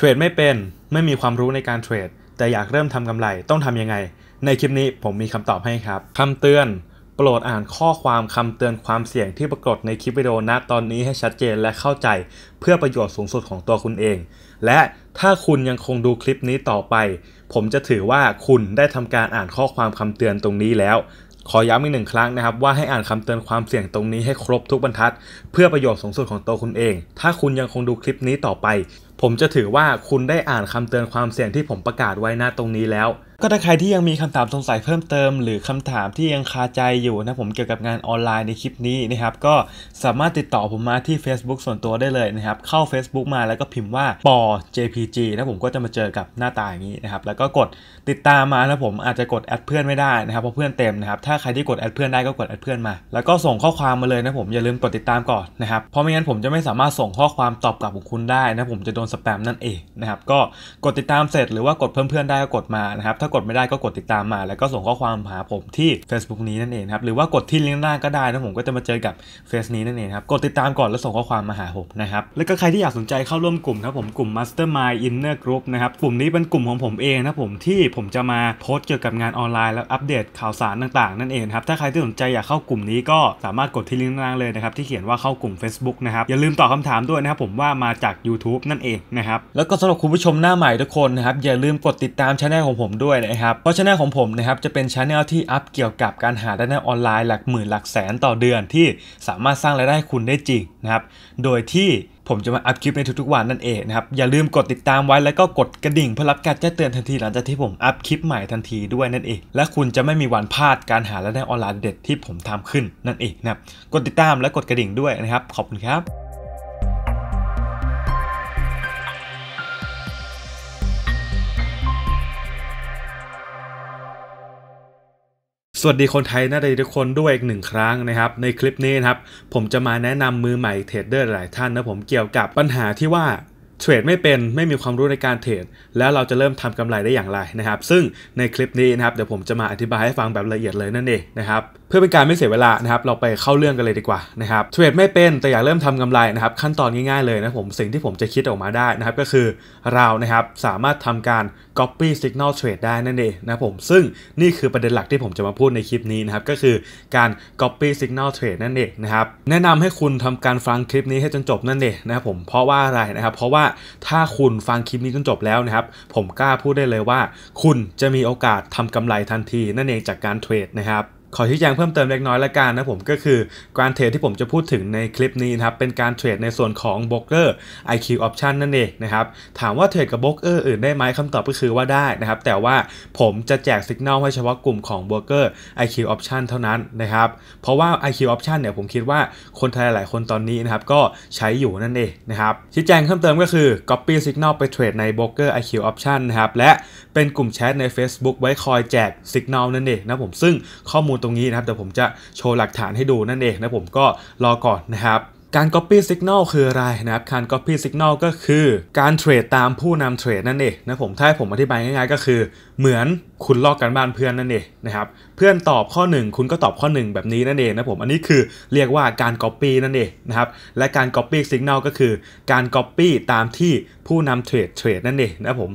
เทรดไม่เป็น ไม่มีความรู้ในการเทรด แต่อยากเริ่มทำกำไร ต้องทำยังไง ในคลิปนี้ผมมีคำตอบให้ครับคำเตือน โปรดอ่านข้อความคำเตือนความเสี่ยงที่ปรากฏในคลิปวิดีโอณตอนนี้ให้ชัดเจนและเข้าใจเพื่อประโยชน์สูงสุดของตัวคุณเอง และถ้าคุณยังคงดูคลิปนี้ต่อไป ผมจะถือว่าคุณได้ทำการอ่านข้อความคำเตือนตรงนี้แล้ว ขอย้ำอีกหนึ่งครั้งนะครับ ว่าให้อ่านคำเตือนความเสี่ยงตรงนี้ให้ครบทุกบรรทัด เพื่อประโยชน์สูงสุดของตัวคุณเอง ถ้าคุณยังคงดูคลิปนี้ต่อไปผมจะถือว่าคุณได้อ่านคำเตือนความเสี่ยงที่ผมประกาศไว้หน้าตรงนี้แล้ว ก็ถ้าใครที่ยังมีคำถามสงสัยเพิ่มเติม หรือคำถามที่ยังคาใจอยู่นะผมเกี่ยวกับงานออนไลน์ในคลิปนี้นะครับก็สามารถติดต่อผมมาที่ Facebook ส่วนตัวได้เลยนะครับเข้า Facebook มาแล้วก็พิมพ์ว่าปอ JPG นะผมก็จะมาเจอกับหน้าตาอย่างนี้นะครับแล้วก็กดติดตามมานะผมอาจจะกดแอดเพื่อนไม่ได้นะครับเพราะเพื่อนเต็มนะครับถ้าใครที่กดแอดเพื่อนได้ก็กดแอดเพื่อนมา แล้วก็ส่งข้อความมาเลยนะผมอย่าลืมกดติดตามก่อนนะครับเพราะไม่งั้นผมจะไม่สามารถส่งข้อความตอบกลับของคุณได้นะผมจะโดนสแปมนั่นเองนะครับ ก็กดติดตามเสร็จหรือว่ากดเพื่อนได้ก็กดมานะครับ ถ้ากดไม่ได้ก็กดติดตามมา แล้วก็ส่งข้อความหาผมที่ Facebook นี้นั่นเองครับ หรือว่ากดที่ลิงก์ล่างก็ได้นะผมก็จะมาเจอกับเฟซนี้นั่นเองครับ กดติดตามก่อนแล้วส่งข้อความมาหาผมนะครับ แล้วก็ใครที่อยากสนใจเข้าร่วมกลุ่มครับผมกลุ่ม Mastermind Inner Group นะครับกลุ่มนี้เป็นกลุ่มของผมเองนะผมที่ผมจะมาโพสเกี่ยวกับงานออนไลน์แล้วอัปเดตข่าวสารต่าง ๆ นั่นเองครับ ถ้าใครที่สนใจอยากเข้ากลุ่มนี้ก็สามารถกดที่ลิงก์ล่างเลยนะครับที่เขียนว่าเข้ากลุ่ม Facebook นะครับอย่าลืมตอบคำถามด้วยนะครับผมว่ามาจาก YouTube นั่นเองนะครับแล้วก็สำหรับคุณผู้ชมหน้าใหม่ทุกคนนะครับ อย่าลืมกดติดตามช่องของผมด้วยนะครับ เพราะช่องของผมนะครับจะเป็นช่องที่อัพเกี่ยวกับการหารายได้ออนไลน์ หลักหมื่นหลักแสนต่อเดือนที่สามารถสร้างรายได้คุณได้จริงนะครับ โดยที่ผมจะมาอัพคลิปในทุกๆวันนั่นเองนะครับ อย่าลืมกดติดตามไว้แล้วก็กดกระดิ่งเพื่อรับการแจ้งเตือนทันที หลังจากที่ผมอัพคลิปใหม่ทันทีด้วยนั่นเอง และคุณจะไม่มีวันพลาดการหารายได้ออนไลน์เด็ดที่ผมทำขึ้นนั่นเองนะครับกดติดตามและกดกระดิ่งด้วยนะครับ ขอบคุณครับสวัสดีคนไทยน่าจะทุกคนด้วยอีกหนึ่งครั้งนะครับ ในคลิปนี้นะครับ ผมจะมาแนะนำมือใหม่เทรดเดอร์หลายท่านนะผมเกี่ยวกับปัญหาที่ว่าเทรดไม่เป็นไม่มีความรู้ในการเทรดแล้วเราจะเริ่มทำกำไรได้อย่างไรนะครับ ซึ่งในคลิปนี้นะครับเดี๋ยวผมจะมาอธิบายให้ฟังแบบละเอียดเลยนั่นเองนะครับเพื่อเป็นการไม่เสียเวลานะครับ เราไปเข้าเรื่องกันเลยดีกว่านะครับเทรดไม่เป็น แต่อยากเริ่มทำกำไรนะครับขั้นตอนง่ายๆเลยนะผมสิ่งที่ผมจะคิดออกมาได้นะครับก็คือเรานะครับสามารถทำการ copy signal trade ได้นั่นเองนะผมซึ่งนี่คือประเด็นหลักที่ผมจะมาพูดในคลิปนี้นะครับก็คือการ copy signal trade นั่นเองนะครับแนะนำให้คุณทำการฟังคลิปนี้ให้จนจบนั่นเองนะครับผมเพราะว่าอะไรนะครับ เพราะว่าถ้าคุณฟังคลิปนี้จนจบแล้วนะครับ ผมกล้าพูดได้เลยว่า คุณจะมีโอกาสทำกำไรทันที นั่นเองจากการเทรดนะครับขอชี้แจงเพิ่มเติมเล็กน้อยละกันนะผมก็คือการเทรดที่ผมจะพูดถึงในคลิปนี้นะครับเป็นการเทรดในส่วนของบล็อกเกอร์ IQ Option นั่นเองนะครับถามว่าเทรดกับบล็อกเกอร์อื่นได้ไหมคำตอบก็คือว่าได้นะครับแต่ว่าผมจะแจกสัญญาณให้เฉพาะกลุ่มของบล็อกเกอร์ IQ Option เท่านั้นนะครับเพราะว่า IQ Option เนี่ยผมคิดว่าคนไทยหลายคนตอนนี้นะครับก็ใช้อยู่นั่นเองนะครับชี้แจงเพิ่มเติมก็คือ Copy Signal ไปเทรดในบล็อกเกอร์ IQ Option นะครับและเป็นกลุ่มแชทใน Facebook ไว้คอยแจกสัญญาณนั่นเองนะผมซึ่งข้อมูลลตรงนี้นะครับแต่ผมจะโชว์หลักฐานให้ดูนั่นเองนะผมก็รอก่อนนะครับการ Copy Signal คืออะไรนะครับการ Copy Signal ก็คือการเทรดตามผู้นำเทรดนั่นเองนะผมถ้าผมอธิบายง่ายๆ ก็คือ เหมือนคุณลอกกันบ้านเพื่อนนั่นเองนะครับเพื่อนตอบข้อ1คุณก็ตอบข้อ1แบบนี้นั่นเองนะผมอันนี้คือเรียกว่าการ Copy นั่นเองนะครับและการ Copy Signal ก็คือการ Copy ตามที่ผู้นำเทรดเทรดนั่นเองนะผม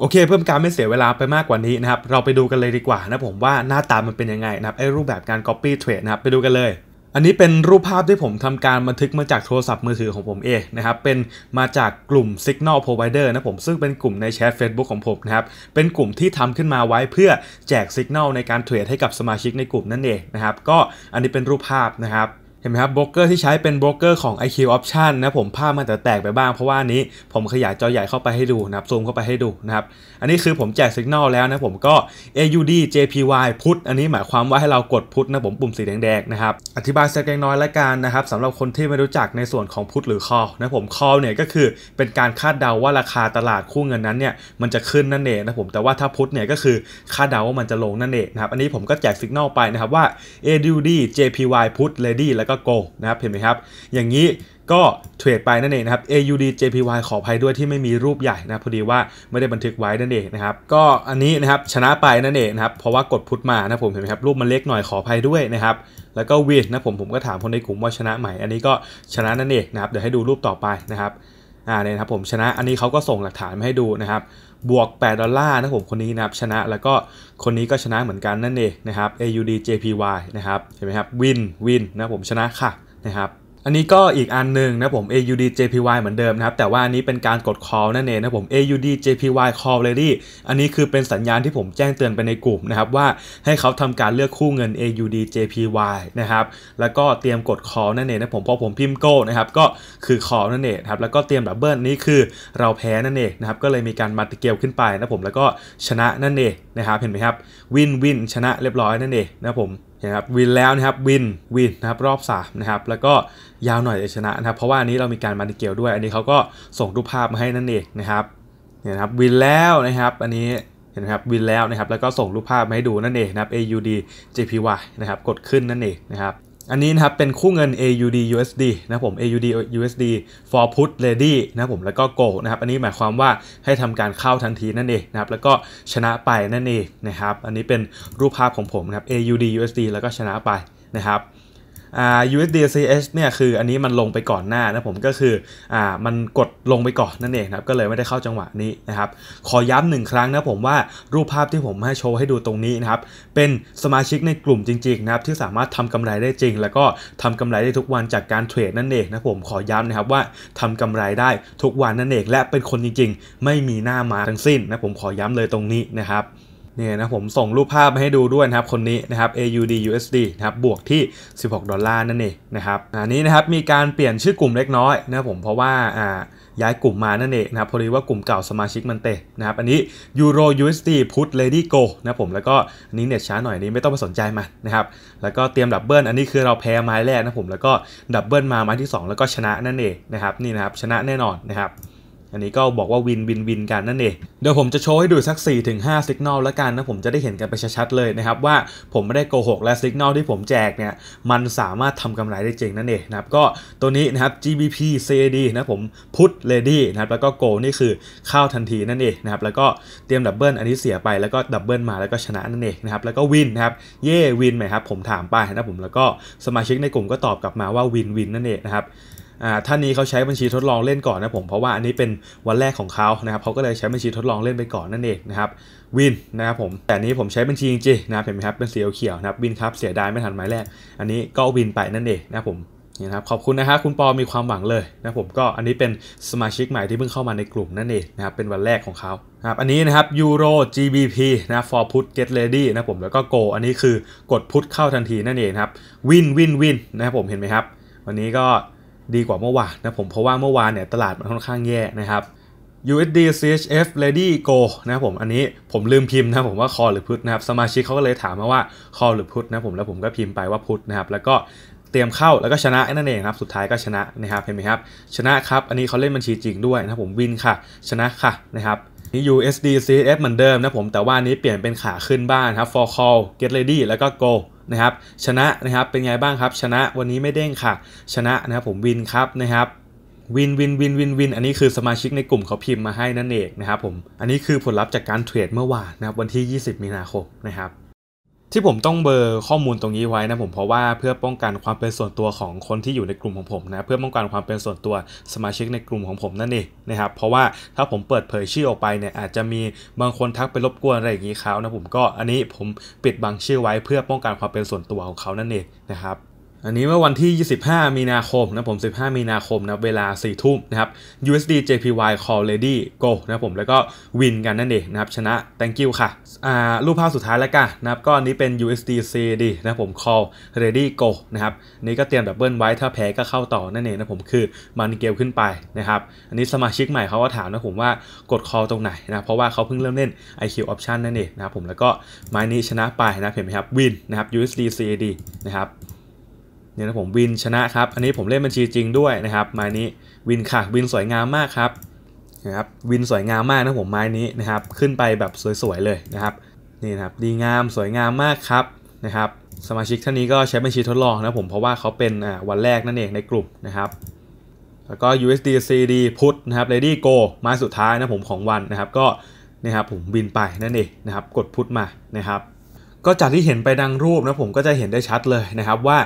โอเค เพิ่มการไม่เสียเวลาไปมากกว่านี้นะครับเราไปดูกันเลยดีกว่านะผมว่าหน้าตามันเป็นยังไงนะครับไอ้รูปแบบการ Copy Trade นะครับไปดูกันเลย อันนี้เป็นรูปภาพที่ผมทำการบันทึกมาจากโทรศัพท์มือถือของผมเองนะครับเป็นมาจากกลุ่ม Signal Provider นะผม ซึ่งเป็นกลุ่มในแชท Facebook ของผมนะครับ เป็นกลุ่มที่ทำขึ้นมาไว้เพื่อแจก Signal ในการเทรดให้กับสมาชิกในกลุ่มนั่นเองนะครับ ก็อันนี้เป็นรูปภาพนะครับห็นไหมครับโบรกเกอร์ที่ใช้เป็นโบรกเกอร์ของ IQ Option นะผมภาพมันจะแตกไปบ้างเพราะว่านี้ผมขยายจอใหญ่เข้าไปให้ดูนะครับซูมเข้าไปให้ดูนะครับ อันนี้คือผมแจกสัญญาณแล้วนะผมก็ AUD JPY พุทอันนี้หมายความว่าให้เรากดพุทนะผมปุ่มสีแดงๆนะครับ อธิบายสักเล็กน้อยละกันนะครับสำหรับคนที่ไม่รู้จักในส่วนของพุทหรือคอนะผมคอเนี่ยก็คือเป็นการคาดเดาว่าราคาตลาดคู่เงินนั้นเนี่ยมันจะขึ้นนั่นเองนะผมแต่ว่าถ้าพุทเนี่ยก็คือคาดเดาว่ามันจะลงนั่นเองนะครับอันนี้ผมก็แจกสัญญาณไปนะครับว่า AUD JPY พุท Lady แล้วก็ก็โกนะครับเห็นไหมครับ อย่างนี้ก็เทรดไปนั่นเองนะครับ AUD JPY ขออภัยด้วยที่ไม่มีรูปใหญ่นะพอดีว่าไม่ได้บันทึกไว้นั่นเองนะครับก็อันนี้นะครับชนะไปนั่นเองนะครับเพราะว่ากดพุทมานะผมเห็นไหมครับรูปมันเล็กหน่อยขออภัยด้วยนะครับแล้วก็วีดนะผมผมก็ถามคนในกลุ่มว่าชนะใหม่ อันนี้ก็ชนะนั่นเองนะครับเดี๋ยวให้ดูรูปต่อไปนะครับอ่าเนี่ยครับผมชนะอันนี้เขาก็ส่งหลักฐานมาให้ดูนะครับบวก 8 ดอลลาร์นะผมคนนี้นะครับ ชนะแล้วก็คนนี้ก็ชนะเหมือนกันนั่นเองนะครับ AUD JPY นะครับ เห็นไหมครับ วิน วินนะผมชนะค่ะนะครับอันนี้ก็อีกอันหนึ่งนะผม AUD JPY เหมือนเดิมนะครับแต่ว่าอันนี้เป็นการกด call นั่นเองนะผม AUD JPY call ready อันนี้คือเป็นสัญญาณที่ผมแจ้งเตือนไปในกลุ่มนะครับว่าให้เขาทำการเลือกคู่เงิน AUD JPY นะครับแล้วก็เตรียมกด call นั่นเองนะผมพอผมพิมพ์โก้นะครับก็คือ call นั่นเองครับแล้วก็เตรียมดับเบิลนี้คือเราแพ้นั่นเองนะครับก็เลยมีการมาติเกลขึ้นไปนะผมแล้วก็ชนะนั่นเองนะครับเห็นไหมครับวินวินชนะเรียบร้อยนั่นเองนะผมเห็นครับวินแล้วนะครับวินวินนะครับรอบ3นะครับแล้วก็ยาวหน่อยจะชนะนะครับเพราะว่าอันนี้เรามีการมาดิเกลด้วยอันนี้เขาก็ส่งรูปภาพมาให้นั่นเองนะครับเนี่ยนะครับวินแล้วนะครับ อันนี้เห็นไหมครับวินแล้วนะครับ แล้วก็ส่งรูปภาพมาให้ดูนั่นเองนะครับ AUD JPY นะครับกดขึ้นนั่นเองนะครับอันนี้นะครับเป็นคู่เงิน AUD USD นะผม AUD USD for put ready นะผมแล้วก็ go นะครับอันนี้หมายความว่าให้ทำการเข้าทันทีนั่นเองนะครับแล้วก็ชนะไปนั่นเองนะครับ อันนี้เป็นรูปภาพของผมนะครับ AUD USD แล้วก็ชนะไปนะครับ่า USDCH เนี่ยคืออันนี้มันลงไปก่อนหน้านะผมก็คืออ่ามันกดลงไปก่อนนั่นเองครับก็เลยไม่ได้เข้าจังหวะนี้นะครับขอย้ำหนึ่งครั้งนะผมว่ารูปภาพที่ผมให้โชว์ให้ดูตรงนี้นะครับ เป็นสมาชิกในกลุ่มจริง ๆ นะครับ ที่สามารถทำกำไรได้จริง แล้วก็ทำกำไรได้ทุกวันจากการเทรดนั่นเองนะผมขอย้ำนะครับว่าทำกำไรได้ทุกวันนั่นเองและเป็นคนจริงๆ ไม่มีหน้ามาทั้งสิ้นนะผมขอย้ำเลยตรงนี้นะครับเนี่ยนะผมส่งรูปภาพมาให้ดูด้วยนะครับ คนนี้นะครับ AUD USD นะครับบวกที่ 16 ดอลลาร์นั่นเองนะครับอันนี้นะครับมีการเปลี่ยนชื่อกลุ่มเล็กน้อยนะผมเพราะว่าอ่าย้ายกลุ่มมานั่นเองนะครับพอดีว่ากลุ่มเก่าสมาชิกมันเตะนะครับอันนี้ Euro USD Put Lady Go นะผมแล้วก็อันนี้เนี่ยช้าหน่อยนี้ไม่ต้องไปสนใจมันนะครับแล้วก็เตรียมดับเบิลอันนี้คือเราแพ้ไม้แรกนะผมแล้วก็ดับเบิลมาไม้ที่ 2 แล้วก็ชนะนั่นเองนะครับนี่นะครับชนะแน่นอนนะครับอันนี้ก็บอกว่าวินวินวินกันนั่นเองเดี๋ยวผมจะโชว์ให้ดูสัก4าสัญญาณแล้วกันนะผมจะได้เห็นกันไปชัดๆเลยนะครับว่าผมไม่ได้โกหกและสัญญาณที่ผมแจกเนี่ย มันสามารถทำกำไรได้จริงนั่นเองนะครับก็ตัวนี้นะครับ GBP CAD นะผมพุท Lady นะครับแล้วก็โก นี่คือ เข้าทันทีนั่นเองนะครับ แล้วก็เตรียมดับเบิลอันนี้เสียไปแล้วก็ดับเบิลมาแล้วก็ชนะนั่นเองนะครับแล้วก็วินนะครับเย่วินไหมครับผมถามไปนะผมแล้วก็สมาชิกในกลุ่มก็ตอบกลับมาว่าวินวินนั่นเองนะครับท่านนี้เขาใช้บัญชีทดลองเล่นก่อนนะผมเพราะว่าอันนี้เป็นวันแรกของเขานะครับเขาก็เลยใช้บัญชีทดลองเล่นไปก่อนนั่นเองนะครับวินนะครับผมแต่นี้ผมใช้บัญชีจริงๆนะเห็นไหมครับเป็นสีเขียวนะครับวินครับเสียดายไม่ทันไม้แรกอันนี้ก็วินไปนั่นเองนะผมนี่นะครับขอบคุณนะครับคุณปอมีความหวังเลยนะผมก็อันนี้เป็นสมาชิกใหม่ที่เพิ่งเข้ามาในกลุ่มนั่นเองนะครับเป็นวันแรกของเขาครับอันนี้นะครับยูโร GBP นะ for put get ready นะผมแล้วก็ go อันนี้คือกดพุทเข้าทันทีนั่นเองครับวินวินวินนะครับผมเห็นไหมครับวันนี้ก็ดีกว่าเมื่อวานนะผมเพราะว่าเมื่อวานเนี่ยตลาดมันค่อนข้างแย่นะครับ USD CHF Lady Go นะครับผมอันนี้ผมลืมพิมพ์นะผมว่าคอหรือพุทนะครับสมาชิกเขาก็เลยถามมาว่าคอหรือพุทนะผมแล้วผมก็พิมพ์ไปว่าพุทนะครับแล้วก็เตรียมเข้าแล้วก็ชนะนั่นเองครับสุดท้ายก็ชนะนะครับเห็นไหมครับชนะครับอันนี้เขาเล่นบัญชีจริงด้วยนะผมวินค่ะชนะค่ะนะครับนี่ USD CHF เหมือนเดิมนะผมแต่ว่านี้เปลี่ยนเป็นขาขึ้นบ้างครับ for call get ready แล้วก็ go นะครับชนะนะครับเป็นไงบ้างครับ ชนะวันนี้ไม่เด้งค่ะ ชนะนะครับผมวินครับนะครับ วินวินวินวินวินอันนี้คือสมาชิกในกลุ่มเขาพิมพ์มาให้นั่นเองนะครับ ผม อันนี้คือผลลัพธ์จากการเทรดเมื่อวานนะครับวันที่ 20มีนาคมนะครับที่ผมต้องเบอร์ข้อมูลตรงนี้ไว้นะ ผมเพราะว่าเพื่อป้องกันความเป็นส่วนตัวของคนที่อยู่ในกลุ่มของผมนะ เพื่อป้องกันความเป็นส่วนตัวสมาชิกในกลุ่มของผมนั่นเองนะครับเพราะว่าถ้าผมเปิดเผยชื่อออกไปเนี่ยอาจจะมีบางคนทักไปรบกวนอะไรอย่างนี้เขานะผมก็อันนี้ผมปิดบังชื่อไว้เพื่อป้องกันความเป็นส่วนตัวของเขานั่นเองนะครับอันนี้เมื่อวันที่ 25 มีนาคม นะผม 15 มีนาคมนะเวลา 4 ทุ่มนะครับ USD JPY Call Lady Go นะผมแล้วก็วินกันนั่นเองนะครับ ชนะ Thank you ค่ะอ่ารูปภาพสุดท้ายแล้วกันนะครับก็อันนี้เป็น USD CAD นะผม Call l a d y Go นะครับนี่ก็เตรียมดับเบิลไว้ถ้าแพ้ก็เข้าต่อนั่นเองนะผมคือมันเกลขึ้นไปนะครับ อันนี้สมาชิกใหม่เขาก็ถามนะผมว่ากด Call ตรงไหนนะเพราะว่าเขาเพิ่งเริ่มเล่น IQ Option นั่นเองนะครับผมแล้วก็ไม้นี้ชนะไปนะเห็นไหมครับวินนะครับ USD CAD นะครับเนี่ยนะผมวินชนะครับอันนี้ผมเล่นบัญชีจริงด้วยนะครับไม้นี้วินค่ะวินสวยงามมากครับนะครับวินสวยงามมากนะผมไม้นี้นะครับขึ้นไปแบบสวยๆเลยนะครับนี่นะครับดีงามสวยงามมากครับนะครับสมาชิกท่านนี้ก็ใช้บัญชีทดลองนะผมเพราะว่าเขาเป็นวันแรกนั่นเองในกลุ่มนะครับแล้วก็ USDCD พุทธนะครับ Lady Go มาสุดท้ายนะผมของวันนะครับก็นะครับผมบินไปนั่นเองนะครับกดพุทธมานะครับ ก็จากที่เห็นไปดังรูปนะผมก็จะเห็นได้ชัดเลยนะครับว่า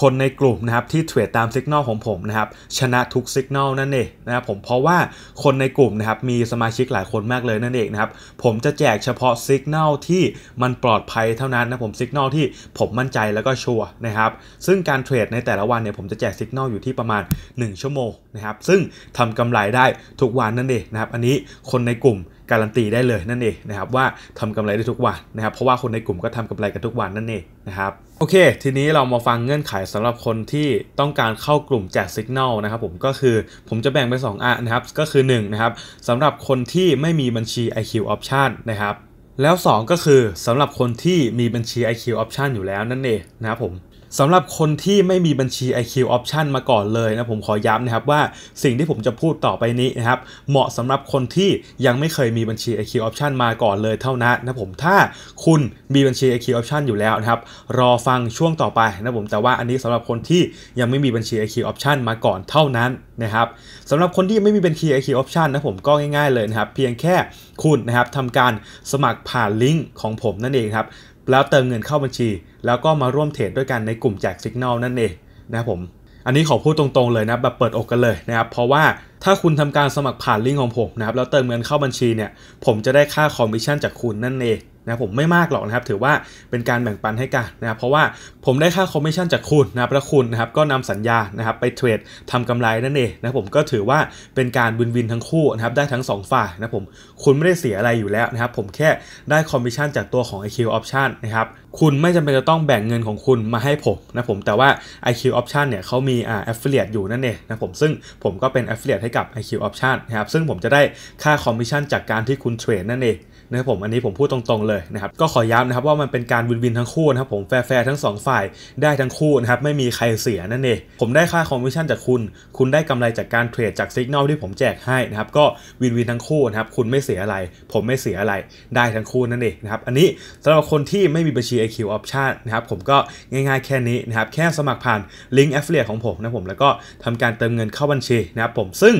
คนในกลุ่มนะครับที่เทรดตามสัญญาณของผมนะครับชนะทุกสัญญาณนั่นเองนะครับผมเพราะว่าคนในกลุ่มนะครับมีสมาชิกหลายคนมากเลยนั่นเองนะครับผมจะแจกเฉพาะสัญญาณที่มันปลอดภัยเท่านั้นนะผมสัญญาณที่ผมมั่นใจแล้วก็ชัวร์นะครับซึ่งการเทรดในแต่ละวันเนี่ยผมจะแจกสัญญาณอยู่ที่ประมาณ 1 ชั่วโมงนะครับซึ่งทำกำไรได้ทุกวันนั่นเองนะครับอันนี้คนในกลุ่มการันตีได้เลยนั่นเองนะครับว่าทำกำไรได้ทุกวันนะครับเพราะว่าคนในกลุ่มก็ทำกำไรกันทุกวันนั่นเองนะครับโอเค ทีนี้เรามาฟังเงื่อนไขสำหรับคนที่ต้องการเข้ากลุ่มแจกสัญญาณนะครับผมก็คือผมจะแบ่งเป็น2ออันะครับก็คือ1นะครับสำหรับคนที่ไม่มีบัญชี IQ Option นะครับแล้ว 2 ก็คือสำหรับคนที่มีบัญชี IQ Option อยู่แล้วนั่นเองนะครับผมสำหรับคนที่ไม่มีบัญชี IQ Option มาก่อนเลยนะผม ขอย้ำนะครับว่าสิ่งที่ผมจะพูดต่อไปนี้นะครับ เหมาะสำหรับคนที่ยังไม่เคยมีบัญชี IQ Option มาก่อนเลยเท่านั้นนะผมถ้าคุณมีบัญชี IQ Option อยู่แล้วนะครับรอฟังช่วงต่อไปนะผม แต่ว่าอันนี้สำหรับคนที่ยังไม่มีบัญชี IQ Option มาก่อนเท่านั้นนะครับสำหรับคนที่ไม่มีบัญชี IQ Option นะผมก็ง่าย ๆเลยนะครับเพียงแค่คุณนะครับทำการสมัครผ่านลิงก์ของผมนั่นเองครับแล้วเติมเงินเข้าบัญชี แล้วก็มาร่วมเทรดด้วยกันในกลุ่มแจกสิกแนลนั่นเอง นะครับผม อันนี้ขอพูดตรงๆเลยนะแบบเปิดอกกันเลยนะครับ เพราะว่าถ้าคุณทำการสมัครผ่านลิงก์ของผมนะครับแล้วเติมเงินเข้าบัญชีเนี่ยผมจะได้ค่าคอมมิชชั่นจากคุณนั่นเองะผมไม่มากหรอกนะครับถือว่าเป็นการแบ่งปันให้กันนะครับเพราะว่าผมได้ค่าคอมมิชชั่นจากคุณนะครับและคุณนะครับก็นำสัญญานะครับไปเทรดทำกำไรนั่นเองนะผมก็ถือว่าเป็นการวินวินทั้งคู่นะครับได้ทั้ง 2 ฝ่ายนะผมคุณไม่ได้เสียอะไรอยู่แล้วนะครับผมแค่ได้คอมมิชชั่นจากตัวของ IQ Option นะครับคุณไม่จำเป็นจะต้องแบ่งเงินของคุณมาให้ผมนะผมแต่ว่า IQ Option เนี่ยเขามีอ่า affiliate อยู่นั่นเองนะผมซึ่งผมก็เป็น affiliate ให้กับ IQ Option นะครับซึ่งผมจะได้ค่าคอมมิชชั่นจากการที่คุณเทรดนั่นเองนะครับผมอันนี้ผมพูด ตรงๆเลยนะครับ ก็ขอย้ำนะครับว่ามันเป็นการวินวินทั้งคู่นะครับ ผมแฟร์ทั้ง2ฝ่ายได้ทั้งคู่นะครับไม่มีใครเสียนั่นเองผมได้ค่าคอมมิชชั่นจากคุณคุณได้กำไรจากการเทรดจากสัญญาณที่ผมแจกให้นะครับก็วินวินทั้งคู่นะครับคุณไม่เสียอะไร ผมไม่เสียอะไรได้ทั้งคู่นั่นเองนะครับอันนี้สำหรับคนที่ไม่มีบัญชี IQ Option นะครับผมก็ง่าย ๆ แค่นี้นะครับแค่สมัครผ่านลิงก์แอฟเฟลียของผมนะผมแล้วก็ทำการเติมเงินเข้าบัญชีนะครับผมซึ่ง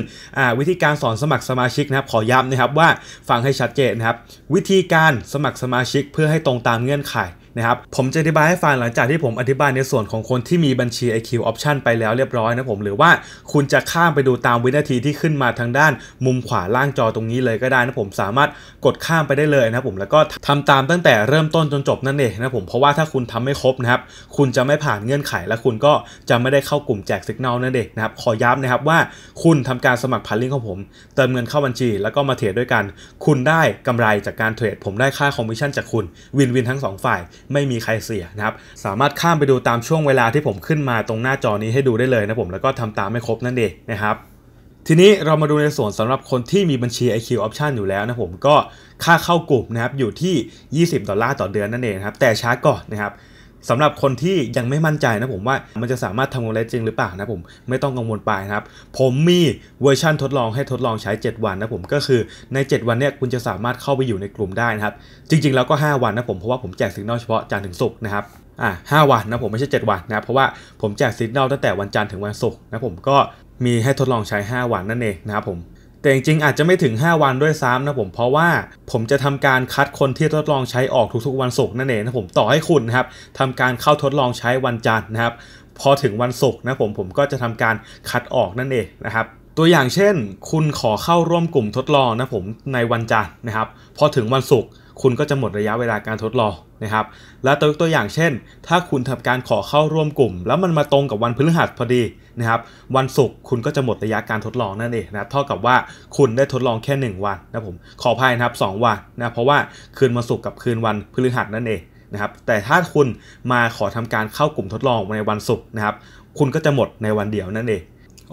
วิธีการสอนสมัครสมาชิกนะครับขอย้ำนะครับว่าฟังให้ชัดเจนนะครับวิธีการสมัครสมาชิกเพื่อให้ตรงตามเงื่อนไขนะครับผมจะอธิบายให้ฟังหลังจากที่ผมอธิบายในส่วนของคนที่มีบัญชี IQ Option ไปแล้วเรียบร้อยนะผมหรือว่าคุณจะข้ามไปดูตามวินาทีที่ขึ้นมาทางด้านมุมขวาล่างจอตรงนี้เลยก็ได้นะผมสามารถกดข้ามไปได้เลยนะผมแล้วก็ทำตามตั้งแต่เริ่มต้นจนจบนั่นเองนะผมเพราะว่าถ้าคุณทำไม่ครบนะครับคุณจะไม่ผ่านเงื่อนไขและคุณก็จะไม่ได้เข้ากลุ่มแจกสัญญาณนั่นเองนะครับขอย้ำนะครับว่าคุณทำการสมัครพันลิงของผมเติมเงินเข้าบัญชี แล้วก็มาเทรดด้วยกัน คุณได้กำไรจากการเทรดผมได้ค่าคอมมิชชั่นจากคุณวินวินทั้ง2ฝ่ายไม่มีใครเสียนะครับ สามารถข้ามไปดูตามช่วงเวลาที่ผมขึ้นมาตรงหน้าจอนี้ให้ดูได้เลยนะผม แล้วก็ทำตามไม่ครบนั่นเองนะครับ ทีนี้เรามาดูในส่วนสำหรับคนที่มีบัญชี IQ Option อยู่แล้วนะผม ก็ค่าเข้ากลุ่มนะครับอยู่ที่ 20 ดอลลาร์ต่อเดือนนั่นเองครับ แต่ช้าก่อนนะครับสำหรับคนที่ยังไม่มั่นใจนะผมว่ามันจะสามารถทำกำไรจริงหรือเปล่านะผม ไม่ต้องกังวลไปนะครับผมมีเวอร์ชันทดลองให้ทดลองใช้ 7 วันนะผมก็คือใน 7 วันเนี้ยคุณจะสามารถเข้าไปอยู่ในกลุ่มได้นะครับ จริงๆแล้วก็ 5 วันนะผมเพราะว่าผมแจกสิงนอลเฉพาะจันทร์ถึงศุกร์นะครับอ่ะห้าวันนะผมไม่ใช่ 7 วันนะเพราะว่าผมแจกสิงนอลตั้งแต่วันจันทร์ถึงวันศุกร์นะผมก็มีให้ทดลองใช้ 5 วันนั่นเองนะครับผมแต่จริงๆ อาจจะไม่ถึง 5 วันด้วยซ้ำนะผม เพราะว่าผมจะทำการคัดคนที่ทดลองใช้ออกทุกๆ วันศุกร์นั่นเองนะผมต่อให้คุณนะครับทำการเข้าทดลองใช้วันจันทร์นะครับพอถึงวันศุกร์นะผมผมก็จะทำการคัดออกนั่นเองนะครับตัวอย่างเช่น คุณขอเข้าร่วมกลุ่มทดลองนะผมในวันจันทร์นะครับพอถึงวันศุกร์คุณก็จะหมดระยะเวลาการทดลองนะครับ และตัวตัวอย่างเช่น ถ้าคุณทำการขอเข้าร่วมกลุ่ม แล้วมันมาตรงกับวันพฤหัสพอดีนะครับ วันศุกร์คุณก็จะหมดระยะการทดลองนั่นเองนะเท่ากับว่าคุณได้ทดลองแค่1วันนะผมขออภัยนะครับ2วันนะเพราะว่าคืนวันศุกร์กับคืนวันพฤหัสนั่นเองนะครับ แต่ถ้าคุณมาขอทำการเข้ากลุ่มทดลองในวันศุกร์นะครับ คุณก็จะหมดในวันเดียวนั่นเอง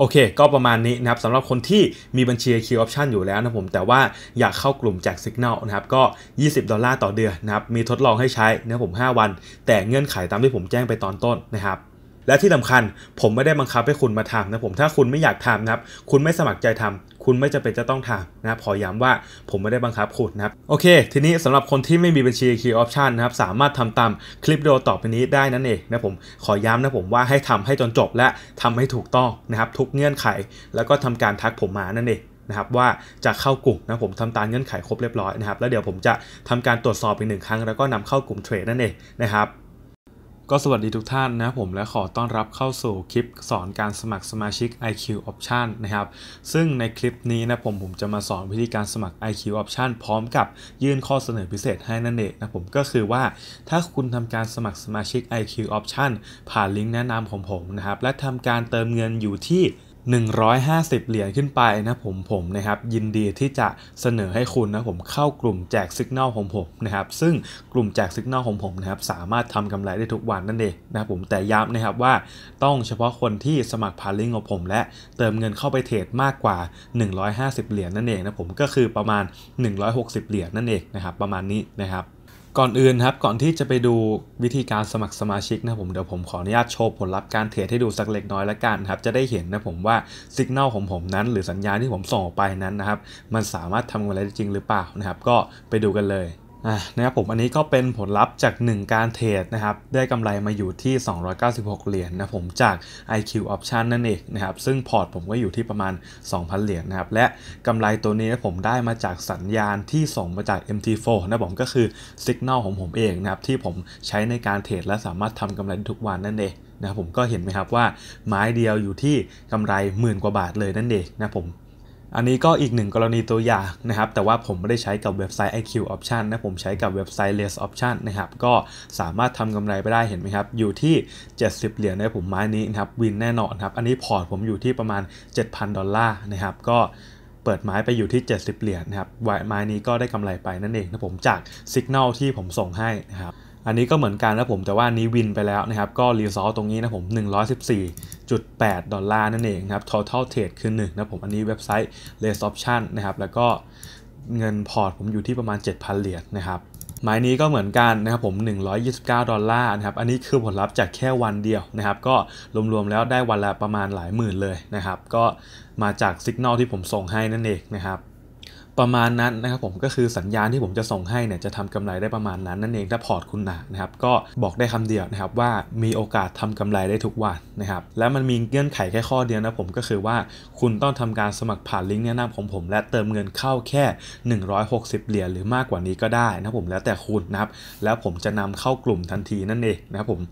โอเค ก็ประมาณนี้นะครับสำหรับคนที่มีบัญชีคิวออปชันอยู่แล้วนะผมแต่ว่าอยากเข้ากลุ่มแจกสัญญาณนะครับก็ 20 ดอลลาร์ต่อเดือนนะครับ มีทดลองให้ใช้นะผม 5 วัน แต่เงื่อนไขตามที่ผมแจ้งไปตอนต้นนะครับและที่สาคัญ ผมไม่ได้บังคับให้คุณมาทำนะผมถ้าคุณไม่อยากทำนะครับคุณไม่สมัครใจทำ คุณไม่จำเป็นจะต้องทำนะขอย้ำว่าผมไม่ได้บังคับคุณนะครับ โอเค ทีนี้สำหรับคนที่ไม่มีบัญชีคีย์ออปชันะครับสามารถทำตามคลิปโดยอต่อไปนี้ได้นั่นเองนะผม ขอย้ำนะผมว่าให้ทำให้จนจบและทำให้ถูกต้องนะครับ ทุกเงื่อนไข แล้วก็ทำการทักผมมานั่นเองนะครับว่าจะเข้ากลุ่มนะผมทำตามเงื่อนไข ครบเรียบร้อยนะครับแล้วเดี๋ยวผมจะทำการตรวจสอบอีกหนึ่งครั้งแล้วก็นำเข้ากลุ่มเทรดนั่นเองนะครับก็สวัสดีทุกท่านนะผมและขอต้อนรับเข้าสู่คลิปสอนการสมัครสมาชิก IQ Option นะครับ ซึ่งในคลิปนี้นะผมผมจะมาสอนวิธีการสมัคร IQ Option พร้อมกับยื่นข้อเสนอพิเศษให้นั่นเองนะผมก็คือว่า ถ้าคุณทำการสมัครสมาชิก IQ Option ผ่านลิงก์แนะนำของผมนะครับและทำการเติมเงินอยู่ที่150 เหรียญขึ้นไปนะผมผมนะครับ ยินดีที่จะเสนอให้คุณนะผมเข้ากลุ่มแจกสัญญาณของผมนะครับ ซึ่งกลุ่มแจกสัญญาณของผมนะครับสามารถทำกำไรได้ทุกวันนั่นเองนะผมแต่ย้ำนะครับว่าต้องเฉพาะคนที่สมัครผ่านลิงก์ของผมและเติมเงินเข้าไปเทรดมากกว่า 150 เหรียญนั่นเองนะผมก็คือประมาณ 160 เหรียญนั่นเองนะครับ ประมาณนี้นะครับก่อนอื่นครับก่อนที่จะไปดูวิธีการสมัครสมาชิกนะผมเดี๋ยวผมขออนุญาตโชว์ผลลัพธ์การเทรดให้ดูสักเล็กน้อยละกันครับ จะได้เห็นนะผมว่าสัญญาณของผมนั้นหรือสัญญาณที่ผมส่งออกไปนั้นนะครับ มันสามารถทำอะไรได้จริงหรือเปล่านะครับก็ไปดูกันเลยนะครับผมอันนี้ก็เป็นผลลัพธ์จาก 1 การเทรดนะครับได้กำไรมาอยู่ที่ 296 เหรียญนนะผมจาก IQ Option นั่นเองนะครับซึ่งพอร์ตผมก็อยู่ที่ประมาณ 2,000 เหรียญนนะครับและกำไรตัวนี้ผมได้มาจากสัญญาณที่ส่งมาจาก MT4 นะผมก็คือ Signal ของผมเองนะครับที่ผมใช้ในการเทรดและสามารถทำกำไรทุกวันนั่นเองนะผมก็เห็นไหมครับว่าไม้เดียวอยู่ที่กำไรหมื่นกว่าบาทเลยนั่นเองนะผมอันนี้ก็อีกหนึ่งกรณีตัวอย่างนะครับ แต่ว่าผมไม่ได้ใช้กับเว็บไซต์ IQ Option นะ ผมใช้กับเว็บไซต์ Less Option นะครับ ก็สามารถทำกำไรไปได้เห็นไหมครับ อยู่ที่ 70 เหรียญในผมไม้นี้นะครับวินแน่นอนครับ อันนี้พอร์ตผมอยู่ที่ประมาณ 7,000 ดอลลาร์นะครับ ก็เปิดไม้ไปอยู่ที่ 70 เหรียญนะครับไม้นี้ก็ได้กำไรไปนั่นเองนะผมจากสัญญาณที่ผมส่งให้นะครับอันนี้ก็เหมือนกันนะผมแต่ว่านี้ วินไปแล้วนะครับก็รีซอสตรงนี้นะผม 114.8 ดอลลาร์นั่นเองครับ total trade คือ1นะผมอันนี้เว็บไซต์ r e s s option นะครับ แล้วก็เงินพอร์ตผมอยู่ที่ประมาณ 7,000 เหรียญนะครับ หมายนี้ก็เหมือนกันนะครับผม 129 ดอลลาร์นะครับอันนี้คือผลลัพธ์จากแค่วันเดียวนะครับ ก็รวมๆแล้วได้วันละประมาณหลายหมื่นเลยนะครับ ก็มาจากสัญญาณที่ผมส่งให้นั่นเองนะครับประมาณนั้นนะครับผมก็คือสัญญาณที่ผมจะส่งให้เนี่ยจะทำกำไรได้ประมาณนั้นนั่นเองถ้าพอร์ตคุณหนานะครับก็บอกได้คำเดียวนะครับ ว่ามีโอกาสทำกำไรได้ทุกวันนะครับ และมันมีเงื่อนไขแค่ข้อเดียวนะผมก็คือว่าคุณต้องทำการสมัครผ่านลิงก์แนะนำของผมและเติมเงินเข้าแค่ 160 เหรียญหรือมากกว่านี้ก็ได้นะผมแล้วแต่คุณนะครับแล้วผมจะนำเข้ากลุ่มทันทีนั่นเองนะครับผม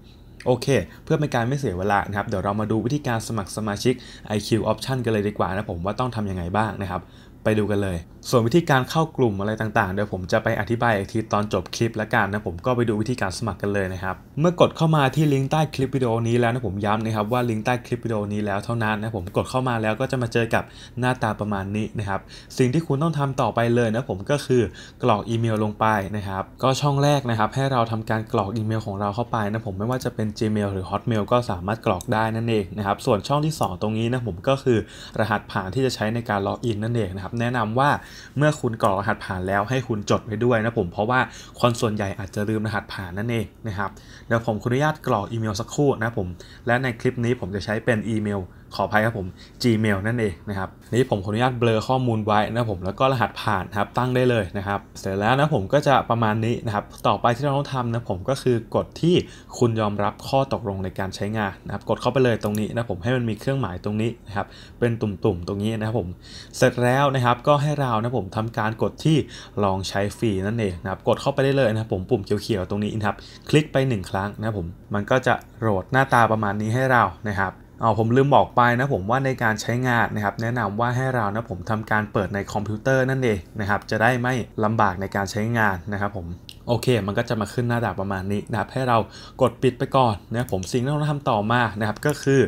โอเค เพื่อเป็นการไม่เสียเวลานะครับเดี๋ยวเรามาดูวิธีการสมัครสมาชิก IQ Option กันเลยดีกว่านะผมว่าต้องทำยังไงบ้างนะครับไปดูกันเลย ส่วนวิธีการเข้ากลุ่มอะไรต่างๆ เดี๋ยวผมจะไปอธิบายอีกทีตอนจบคลิปและกันนะผมก็ไปดูวิธีการสมัครกันเลยนะครับเมื่อกดเข้ามาที่ลิงก์ใต้คลิปวิดีโอนี้แล้วนะผมย้ำนะครับว่าลิงก์ใต้คลิปวิดีโอนี้แล้วเท่านั้นนะผมกดเข้ามาแล้วก็จะมาเจอกับหน้าตาประมาณนี้นะครับสิ่งที่คุณต้องทำต่อไปเลยนะผมก็คือกรอกอีเมลลงไปนะครับ ก็ช่องแรกนะครับให้เราทำการกรอกอีเมล ของเราเข้าไปนะผมไม่ว่าจะเป็น Gmail หรือ Hotmail ก็สามารถกรอกได้นั่นเองนะครับส่วนช่องที่ 2 ตรงนี้นะผมก็คือรหัสผ่านที่จะใช้ในการล็อกอินนั่นเองนะครับแนะนำว่าเมื่อคุณกรอกรหัสผ่านแล้วให้คุณจดไว้ด้วยนะผม เพราะว่าคนส่วนใหญ่อาจจะลืมรหัสผ่านนั่นเองนะครับเดี๋ยวผมขออนุญาตกรอกอีเมลสักครู่นะผม และในคลิปนี้ผมจะใช้เป็นอีเมลขออภัยครับผม Gmail นั่นเองนะครับนี้ผมขออนุญาตเบลอข้อมูลไว้นะผมแล้วก็รหัสผ่านครับตั้งได้เลยนะครับ เสร็จแล้วนะผมก็จะประมาณนี้นะครับ ต่อไปที่เราต้องทำนะ ผมก็คือกดที่คุณยอมรับข้อตกลงในการใช้งานนะครับ กดเข้าไปเลยตรงนี้นะผมให้มันมีเครื่องหมายตรงนี้นะครับเป็นตุ่มๆตรงนี้นะครับผม เสร็จแล้วนะครับก็ให้เรานะผมทำการกดที่ลองใช้ฟรีนั่นเองนะครับ กดเข้าไปได้เลยนะผมปุ่มเขียวๆตรงนี้นะครับ คลิกไป 1 ครั้งนะผม มันก็จะโหลดหน้าตาประมาณนี้ให้เรานะครับอ๋อผมลืมบอกไปนะผมว่าในการใช้งานนะครับ แนะนำว่าให้เรานะผมทำการเปิดในคอมพิวเตอร์นั่นเองนะครับ จะได้ไม่ลำบากในการใช้งานนะครับผมโอเคมันก็จะมาขึ้นหน้าดาบประมาณนี้นะครับให้เรากดปิดไปก่อนนะผมสิ่งที่เราทำต่อมานะครับก็คือ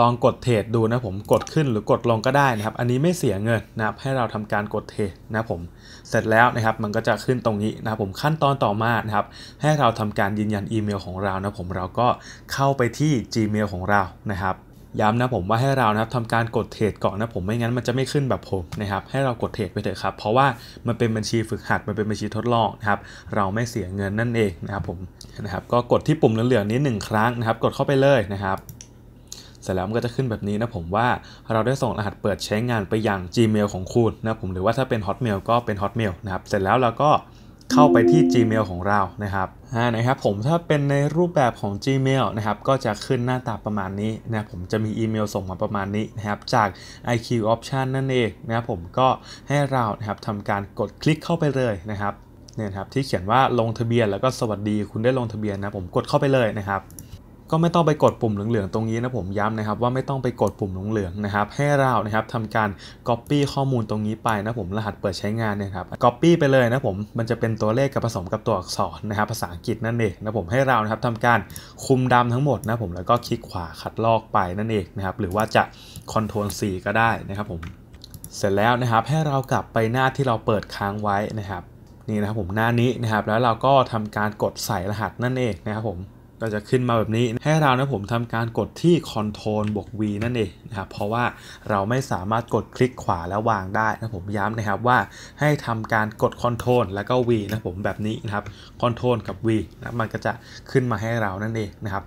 ลองกดเทรดดูนะผมกดขึ้นหรือกดลงก็ได้นะครับอันนี้ไม่เสียเงินนะครับให้เราทำการกดเทรดนะผมเสร็จแล้วนะครับมันก็จะขึ้นตรงนี้นะครับผมขั้นตอนต่อมานะครับให้เราทำการยืนยันอีเมลของเรานะผมเราก็เข้าไปที่ Gmail ของเรานะครับ ย้ำนะผมว่าให้เรานะครับทำการกดเทรดก่อนนะผมไม่งั้นมันจะไม่ขึ้นแบบผมนะครับ ให้เรากดเทรดไปเถอะครับเพราะว่ามันเป็นบัญชีฝึกหัดมันเป็นบัญชีทดลองนะครับเราไม่เสียเงินนั่นเองนะครับผมนะครับก็กดที่ปุ่มเหลืองๆนี้1ครั้งนะครับกดเข้าไปเลยนะครับเสร็จแล้วมันก็จะขึ้นแบบนี้นะผมว่าเราได้ส่งรหัสเปิดใช้งานไปยัง Gmail ของคุณนะผมหรือว่าถ้าเป็น Hotmail ก็เป็น Hotmail นะครับ เสร็จแล้วเราก็เข้าไปที่ Gmail ของเรานะครับอ่านะครับผมถ้าเป็นในรูปแบบของ Gmail นะครับ ก็จะขึ้นหน้าตาประมาณนี้นะผมจะมีอีเมลส่งมาประมาณนี้นะครับ จาก IQ Option นั่นเองนะครับผมก็ให้เรานะครับทำการกดคลิกเข้าไปเลยนะครับเนี่ยครับ ที่เขียนว่าลงทะเบียนแล้วก็สวัสดีคุณได้ลงทะเบียนนะผมกดเข้าไปเลยนะครับก็ไม่ต้องไปกดปุ่มเหลืองๆตรงนี้นะผมย้ำนะครับว่าไม่ต้องไปกดปุ่มเหลืองๆนะครับให้เรานะครับทำการ Copy ข้อมูลตรงนี้ไปนะผมรหัสเปิดใช้งานนะครับ Copy ไปเลยนะผม มันจะเป็นตัวเลขกับผสมกับตัวอักษรนะครับภาษาอังกฤษนั่นเองนะผมให้เรานะครับทำการคุมดำทั้งหมดนะผมแล้วก็คลิกขวาคัดลอกไปนั่นเองนะครับหรือว่าจะ Ctrl C ก็ได้นะครับผมเสร็จแล้วนะครับ ให้เรากลับไปหน้าที่เราเปิดค้างไว้นะครับ นี่นะครับผมหน้านี้นะครับแล้วเราก็ทำการกดใส่รหัสนั่นเองนะครับผมก็จะขึ้นมาแบบนี้ให้เรานะผมทำการกดที่ Ctrl บวก V นั่นเองนะครับ เพราะว่าเราไม่สามารถกดคลิกขวาแล้ววางได้นะผมย้ำนะครับว่าให้ทำการกด Ctrl แล้วก็ V นะผมแบบนี้นะครับ Ctrl กับ V นะมันก็จะขึ้นมาให้เรานั่นเองนะครับ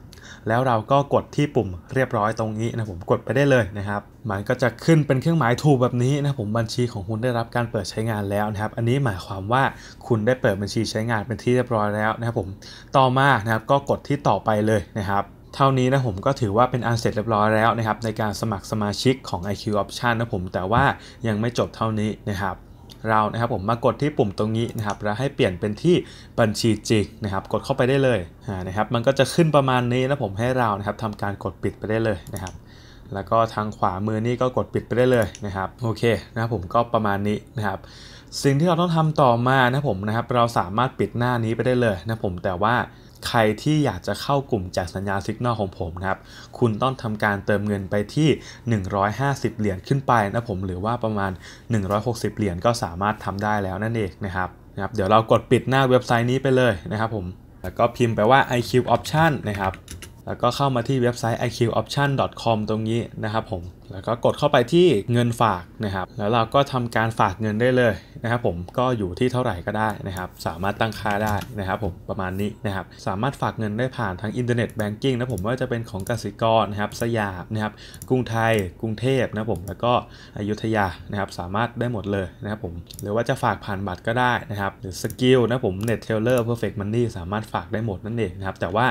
แล้วเราก็กดที่ปุ่มเรียบร้อยตรงนี้นะผมกดไปได้เลยนะครับมันก็จะขึ้นเป็นเครื่องหมายถูกแบบนี้นะผมบัญชีของคุณได้รับการเปิดใช้งานแล้วนะครับ อันนี้หมายความว่าคุณได้เปิดบัญชีใช้งานเป็นที่เรียบร้อยแล้วนะครับผมต่อมานะครับก็กดที่ต่อไปเลยนะครับ เท่านี้นะผมก็ถือว่าเป็นอันเสร็จเรียบร้อยแล้วนะครับ ในการสมัครสมาชิกของ IQ Option นะผม แต่ว่ายังไม่จบเท่านี้นะครับเรานะครับผมมากดที่ปุ่มตรงนี้นะครับแล้วให้เปลี่ยนเป็นที่บัญชีจริงนะครับกดเข้าไปได้เลยนะครับมันก็จะขึ้นประมาณนี้นะผมให้เรานะครับทำการกดปิดไปได้เลยนะครับแล้วก็ทางขวามือนี่ก็กดปิดไปได้เลยนะครับ โอเคนะครับผมก็ประมาณนี้นะครับ สิ่งที่เราต้องทำต่อมานะผมนะครับเราสามารถปิดหน้านี้ไปได้เลยนะผมแต่ว่าใครที่อยากจะเข้ากลุ่มแจกสัญญาซิกนอลของผมนะครับ คุณต้องทำการเติมเงินไปที่ 150 เหรียญขึ้นไปนะผม หรือว่าประมาณ 160 เหรียญก็สามารถทำได้แล้วนั่นเองนะครับนะครับ เดี๋ยวเรากดปิดหน้าเว็บไซต์นี้ไปเลยนะครับผม แล้วก็พิมพ์ไปว่า iq option นะครับ แล้วก็เข้ามาที่เว็บไซต์ iqoption.com ตรงนี้นะครับผมแล้วก็กดเข้าไปที่เงินฝากนะครับ แล้วเราก็ทำการฝากเงินได้เลยนะครับผมก็อยู่ที่เท่าไหร่ก็ได้นะครับ สามารถตั้งค่าได้นะครับผม ประมาณนี้นะครับ สามารถฝากเงินได้ผ่านทางอินเทอร์เน็ตแบงกิ้งนะผมว่าจะเป็นของกสิกรนะครับสยามนะครับ กรุงไทยกรุงเทพนะผม แล้วก็อยุธยานะครับ สามารถได้หมดเลยนะครับผม หรือว่าจะฝากผ่านบัตรก็ได้นะครับ หรือสกิลนะผมเน็ตเทเลอร์เพอร์เฟกต์มันนี่สามารถฝากได้หมดนั่นเองนะครับ แต่ว่า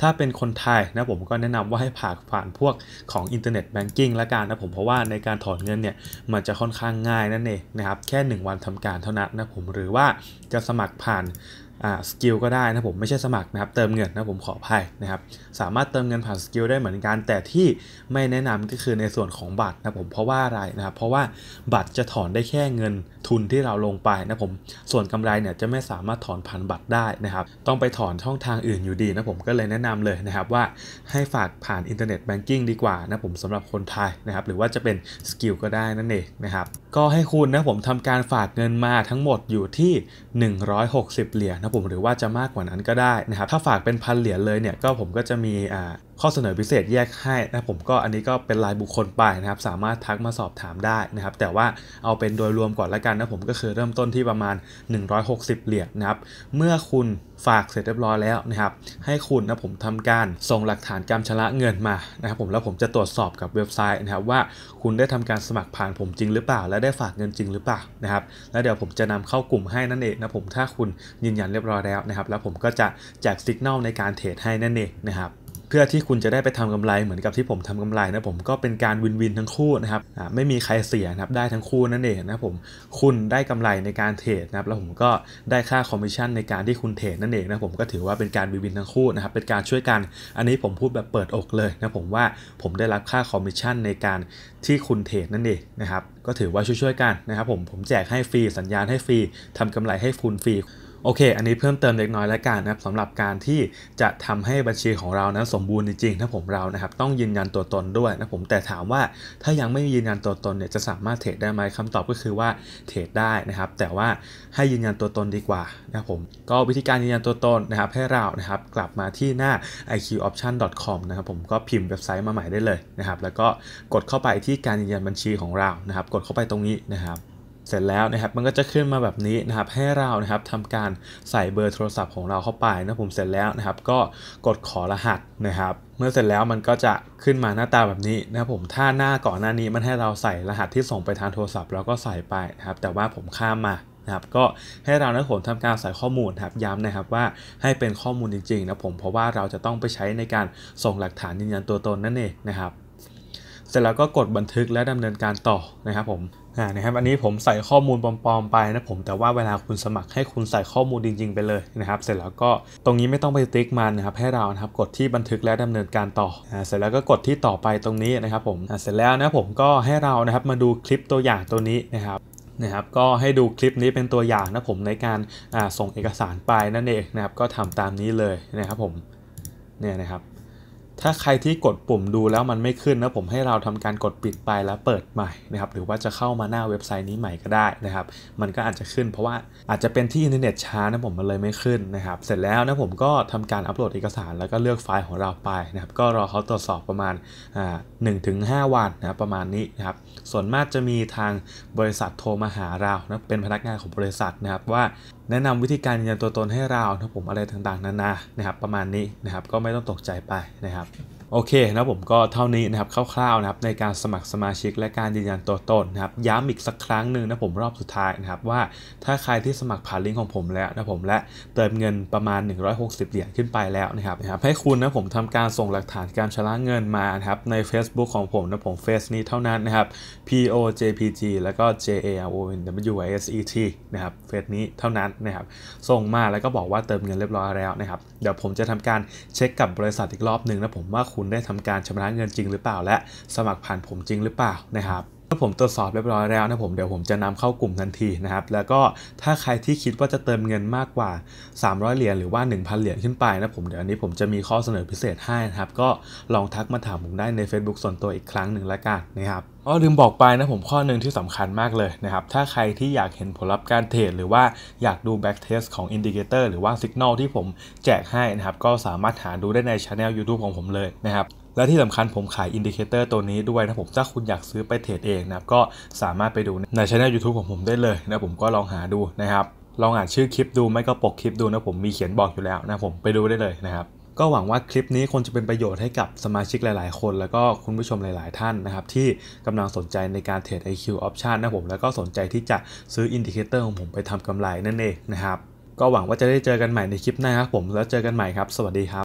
ถ้าเป็นคนไทยนะผมก็แนะนำว่าให้ฝากผ่านพวกของอินเทอร์เน็ตแบงกิ้งและกันการนะผมเพราะว่าในการถอนเงินเนี่ยมันจะค่อนข้างง่ายนั่นเองนะครับ แค่ 1 วันทำการเท่านั้นนะผมหรือว่าจะสมัครผ่านสกิลก็ได้นะผมไม่ใช่สมัครนะครับเติมเงินนะผมขออภัยนะครับสามารถเติมเงินผ่านสกิลได้เหมือนกันแต่ที่ไม่แนะนำก็คือในส่วนของบัตรนะผมเพราะว่าอะไรนะครับเพราะว่าบัตรจะถอนได้แค่เงินทุนที่เราลงไปนะผมส่วนกำไรเนี่ยจะไม่สามารถถอนผ่านบัตรได้นะครับต้องไปถอนช่องทางอื่นอยู่ดีนะผมก็เลยแนะนำเลยนะครับว่าให้ฝากผ่านอินเทอร์เน็ตแบงกิ้งดีกว่านะผมสำหรับคนไทยนะครับหรือว่าจะเป็นสกิลก็ได้นั่นเองนะครับก็ให้คุณนะผมทำการฝากเงินมาทั้งหมดอยู่ที่ 160 เหรียญนะะครับผมหรือว่าจะมากกว่านั้นก็ได้นะครับ ถ้าฝากเป็นพันเหรียญเลยเนี่ย ก็ผมก็จะมีอ่าข้อเสนอพิเศษแยกให้นะผมก็อันนี้ก็เป็นรายบุคคลไปนะครับ สามารถทักมาสอบถามได้นะครับ แต่ว่าเอาเป็นโดยรวมก่อนละกันนะผมก็คือเริ่มต้นที่ประมาณ 160 เหรียญนะครับเมื่อคุณฝากเสร็จเรียบร้อยแล้วนะครับ ให้คุณนะผมทำการส่งหลักฐานการชำระเงินมานะครับ ผมแล้วผมจะตรวจสอบกับเว็บไซต์นะครับ ว่าคุณได้ทำการสมัครผ่านผมจริงหรือเปล่าและได้ฝากเงินจริงหรือเปล่านะครับแล้วเดี๋ยวผมจะนำเข้ากลุ่มให้นั่นเองนะผมถ้าคุณยืนยันเรียบร้อยแล้วนะครับ แล้วผมก็จะแจกสัญญาณในการเทรดให้นั่นเองนะครับเพื่อที่คุณจะได้ไปทำกำไรเหมือนกับที่ผมทำกำไรนะผมก็เป็นการวินวินทั้งคู่นะครับไม่มีใครเสียนะครับได้ทั้งคู่นั่นเองนะผมคุณได้กำไรในการเทรดนะครับแล้วผมก็ได้ค่าคอมมิชชั่นในการที่คุณเทรดนั่นเองนะผมก็ถือว่าเป็นการวินวินทั้งคู่นะครับเป็นการช่วยกัน อันนี้ผมพูดแบบเปิดอกเลยนะผมว่าผมได้รับค่าคอมมิชชั่นในการที่คุณเทรดนั่นเองนะครับก็ถือว่าช่วยๆกันนะครับผมผมแจกให้ฟรีสัญญาณให้ฟรี ทำกำไรให้คุณฟรีโอเค อันนี้เพิ่มเติมเล็กน้อยแล้วกันนะครับสำหรับการที่จะทำให้บัญชีของเรานั้นสมบูรณ์จริงๆ ถ้าผมเรานะครับต้องยืนยันตัวตนด้วยนะผมแต่ถามว่าถ้ายังไม่ยืนยันตัวตนเนี่ยจะสามารถเทรดได้ไหมคำตอบก็คือว่าเทรดได้นะครับ แต่ว่าให้ยืนยันตัวตนดีกว่านะผมก็วิธีการยืนยันตัวตนนะครับ ให้เรานะครับกลับมาที่หน้า iqoption.com นะครับ ผมก็พิมพ์เว็บไซต์มาใหม่ได้เลยนะครับ แล้วก็กดเข้าไปที่การยืนยันบัญชีของเรานะครับ กดเข้าไปตรงนี้นะครับเสร็จแล้วนะครับมันก็จะขึ้นมาแบบนี้นะครับ ให้เรานะครับทำการใส่เบอร์โทรศัพท์ของเราเข้าไปนะผมเสร็จแล้วนะครับก็กดขอรหัสนะครับ เมื่อเสร็จแล้วมันก็จะขึ้นมาหน้าตาแบบนี้นะครับผมถ้าหน้าก่อนหน้านี้มันให้เราใส่รหัสที่ส่งไปทางโทรศัพท์เราก็ใส่ไปนะครับแต่ว่าผมข้ามมาครับก็ให้เรานะผมทำการใส่ข้อมูลครับย้ำนะครับว่าให้เป็นข้อมูลจริงๆนะผมเพราะว่าเราจะต้องไปใช้ในการส่งหลักฐานยืนยันตัวตนนั่นเองนะครับเสร็จแล้วก็กดบันทึกและดำเนินการต่อนะครับผมอ่านะครับอันนี้ผมใส่ข้อมูลปลอมๆ ไปนะผมแต่ว่าเวลาคุณสมัครให้คุณใส่ข้อมูลจริงๆไปเลยนะครับ เสร็จแล้วก็ตรงนี้ไม่ต้องไปติ๊กมันนะครับให้เรานะครับกดที่บันทึกและดำเนินการต่ออ่าเสร็จแล้วก็กดที่ต่อไปตรงนี้นะครับผมอ่าเสร็จแล้วนะผมก็ให้เรานะครับมาดูคลิปตัวอย่างตัวนี้นะครับนะครับ ก็ให้ดูคลิปนี้เป็นตัวอย่างนะผมในการส่งเอกสารไปนั่นเองนะครับ ก็ทำตามนี้เลยนะครับ ผมเนี่ยนะครับถ้าใครที่กดปุ่มดูแล้วมันไม่ขึ้นนะผมให้เราทำการกดปิดไปแล้วเปิดใหม่นะครับหรือว่าจะเข้ามาหน้าเว็บไซต์นี้ใหม่ก็ได้นะครับ มันก็อาจจะขึ้นเพราะว่าอาจจะเป็นที่อินเทอร์เน็ตช้านะผมมันเลยไม่ขึ้นนะครับ เสร็จแล้วนะผมก็ทำการอัปโหลดเอกสาร แล้วก็เลือกไฟล์ของเราไปนะครับ ก็รอเขาตรวจสอบประมาณหนึ่งถึงห้าวันนะรประมาณนี้นะครับส่วนมากจะมีทางบริษัทโทรมาหาเรานะเป็นพนักงานของบริษัทนะครับ ว่าแนะนำวิธีการยืนยันตัวตนให้เรานะผมอะไรต่างๆนานานะครับ ประมาณนี้นะครับ ก็ไม่ต้องตกใจไปนะครับ stuff. โอเคนะผมก็เท่านี้นะครับคร่าวๆนะครับในการสมัครสมาชิกและการยืนยันตัวตนนะครับย้ำอีกสักครั้งหนึ่งนะผมรอบสุดท้ายนะครับว่าถ้าใครที่สมัครผ่านลิงก์ของผมแล้วนะผมและเติมเงินประมาณ160เหรียญขึ้นไปแล้วนะครับนะครับให้คุณนะผมทำการส่งหลักฐานการชำระเงินมานะครับใน Facebook ของผมนะผมเฟซนี้เท่านั้นนะครับ POJPG แล้วก็ JARONWISET นะครับเฟซนี้เท่านั้นนะครับส่งมาแล้วก็บอกว่าเติมเงินเรียบร้อยแล้วนะครับเดี๋ยวผมจะทำการเช็คกับบริษัทอีกรอบหนึ่งนะผมว่าคุณได้ทำการชำระเงินจริงหรือเปล่าและสมัครผ่านผมจริงหรือเปล่านะครับเมื่อผมตรวจสอบเรียบร้อยแล้วนะผมเดี๋ยวผมจะนำเข้ากลุ่มทันทีนะครับ แล้วก็ถ้าใครที่คิดว่าจะเติมเงินมากกว่า 300 เหรียญหรือว่า 1,000 เหรียญขึ้นไปนะผมเดี๋ยวอันนี้ผมจะมีข้อเสนอพิเศษให้นะครับ ก็ลองทักมาถามผมได้ใน Facebook ส่วนตัวอีกครั้งหนึ่งละกันนะครับอ๋อลืมบอกไปนะผมข้อหนึ่งที่สำคัญมากเลยนะครับ ถ้าใครที่อยากเห็นผลลัพธ์การเทรดหรือว่าอยากดู back test ของ indicator หรือว่า signal ที่ผมแจกให้นะครับ ก็สามารถหาดูได้ในช anel YouTube ของผมเลยนะครับและที่สำคัญผมขายอินดิเคเตอร์ตัวนี้ด้วยนะผมถ้าคุณอยากซื้อไปเทรดเองนะก็สามารถไปดูในช่อง YouTube ของผมได้เลยนะผมก็ลองหาดูนะครับลองอ่านชื่อคลิปดูไม่ก็ปกคลิปดูนะผมมีเขียนบอกอยู่แล้วนะผมไปดูได้เลยนะครับก็หวังว่าคลิปนี้คงจะเป็นประโยชน์ให้กับสมาชิกหลายๆ คนแล้วก็คุณผู้ชมหลาย ๆท่านนะครับที่กำลังสนใจในการเทรด IQ Option นะผม แล้วก็สนใจที่จะซื้ออินดิเคเตอร์ของผมไปทำกำไรนั่นเองนะครับ ก็หวังว่าจะได้เจอกันใหม่ในคลิปหน้าครับผมแล้วเจอกันใหม่ครับสวัสดีครับ